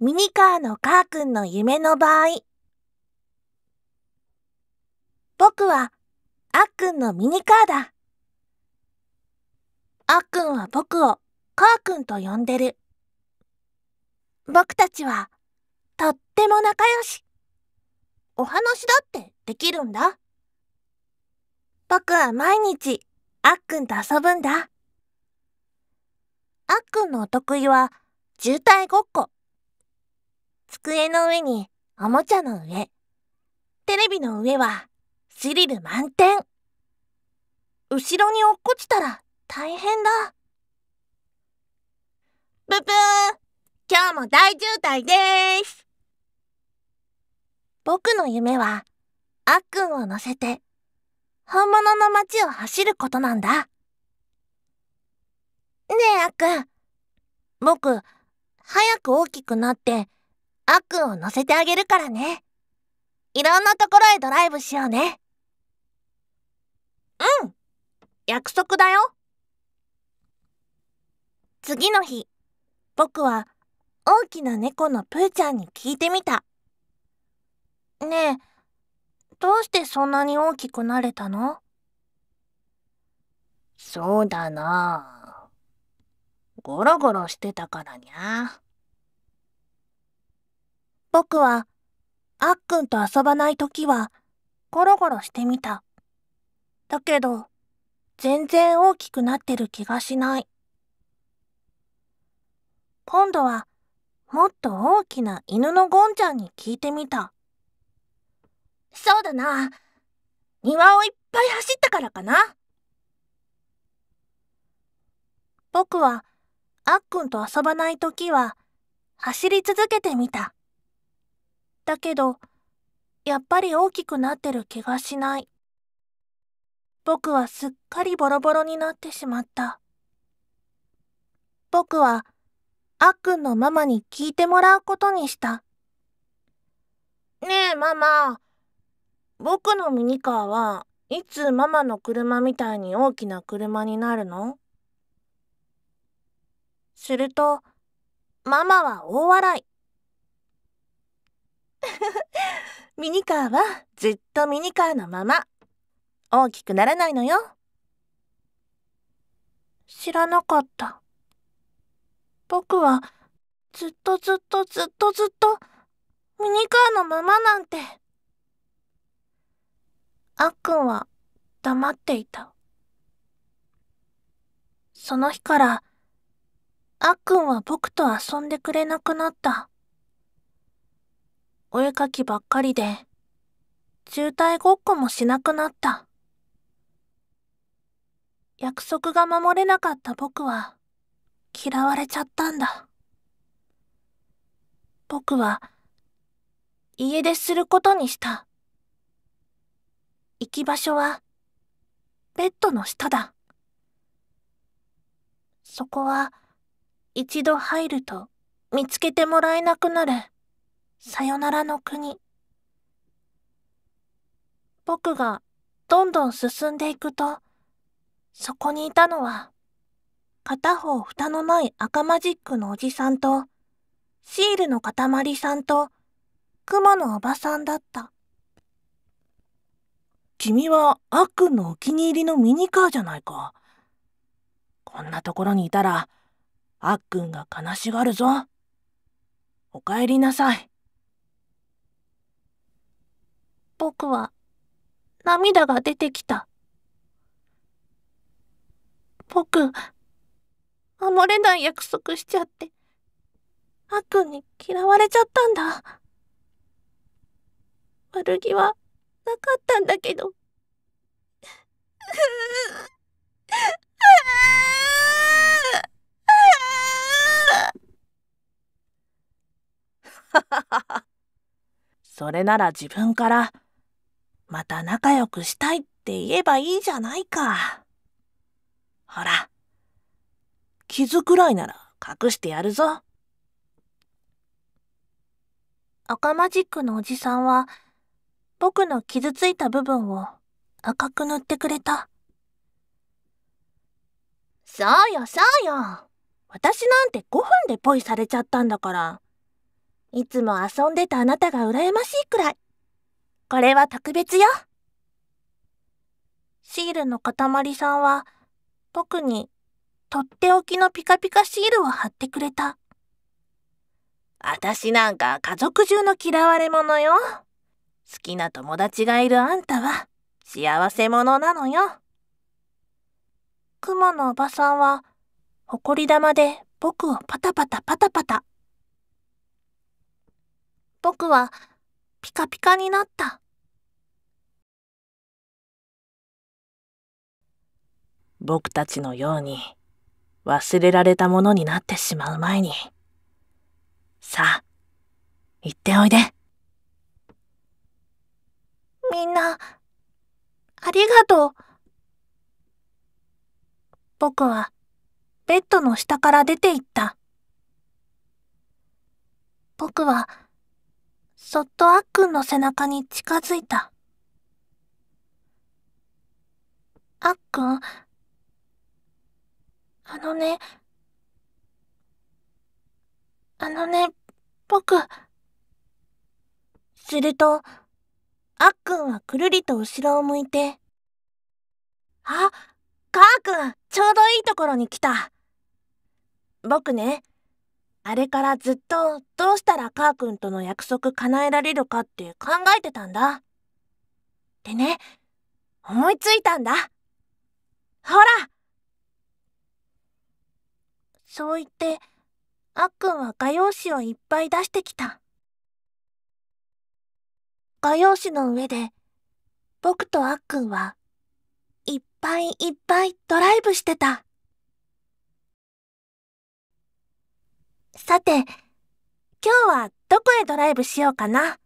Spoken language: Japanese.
ミニカーのカー君の夢の場合。僕は、あっくんのミニカーだ。あっくんは僕をカーくんと呼んでる。僕たちは、とっても仲良し。お話だってできるんだ。僕は毎日、あっくんと遊ぶんだ。あっくんのお得意は、渋滞ごっこ。机の上におもちゃの上。テレビの上はスリル満点。後ろに落っこちたら大変だ。ブぷー今日も大渋滞でーす。僕の夢は、あっくんを乗せて、本物の街を走ることなんだ。ねえ、あっくん。僕、早く大きくなって、あっくんを乗せてあげるからね。いろんなところへドライブしようね。うん。約束だよ。次の日、僕は大きな猫のプーちゃんに聞いてみた。ねえ、どうしてそんなに大きくなれたのそうだなゴロゴロしてたからにゃ。僕は、あっくんと遊ばない時は、ゴロゴロしてみた。だけど、全然大きくなってる気がしない。今度は、もっと大きな犬のゴンちゃんに聞いてみた。そうだな。庭をいっぱい走ったからかな。僕は、あっくんと遊ばない時は、走り続けてみた。だけど、やっぱり大きくなってる気がしない。僕はすっかりボロボロになってしまった。僕は、あっくんのママに聞いてもらうことにした。ねえママ、僕のミニカーはいつママの車みたいに大きな車になるのすると、ママは大笑い。ミニカーはずっとミニカーのまま。大きくならないのよ。知らなかった。僕はずっとずっとずっとずっとミニカーのままなんて。あっくんは黙っていた。その日から、あっくんは僕と遊んでくれなくなった。お絵かきばっかりで、渋滞ごっこもしなくなった。約束が守れなかった僕は、嫌われちゃったんだ。僕は、家出することにした。行き場所は、ベッドの下だ。そこは、一度入ると見つけてもらえなくなる。さよならの国。僕がどんどん進んでいくと、そこにいたのは、片方蓋のない赤マジックのおじさんと、シールの塊さんと、熊のおばさんだった。君はあっくんのお気に入りのミニカーじゃないか。こんなところにいたら、あっくんが悲しがるぞ。おかえりなさい。僕は涙が出てきた。僕、守れない約束しちゃって、悪くんに嫌われちゃったんだ。悪気はなかったんだけど。それなら自分からまた仲良くしたいって言えばいいじゃないか。ほら、傷くらいなら隠してやるぞ。赤マジックのおじさんは、僕の傷ついた部分を赤く塗ってくれた。そうよ、そうよ。私なんて5分でポイされちゃったんだから。いつも遊んでたあなたが羨ましいくらい。これは特別よ。シールのかたまりさんは、僕にとっておきのピカピカシールを貼ってくれた。私なんか家族中の嫌われ者よ。好きな友達がいるあんたは幸せ者なのよ。雲のおばさんは、ほこり玉で僕をパタパタパタパタ。僕はピカピカになった。僕たちのように忘れられたものになってしまう前に。さあ、行っておいで。みんな、ありがとう。僕は、ベッドの下から出て行った。僕は、そっとあっくんの背中に近づいた。あっくん、あのね、あのね、僕。すると、あっくんはくるりと後ろを向いて、あ、かーくん、ちょうどいいところに来た。僕ね、あれからずっとどうしたらカー君との約束叶えられるかって考えてたんだ。でね、思いついたんだ。ほらそう言って、あっくんは画用紙をいっぱい出してきた。画用紙の上で、僕とあっくんはいっぱいいっぱいドライブしてた。さて、今日はどこへドライブしようかな。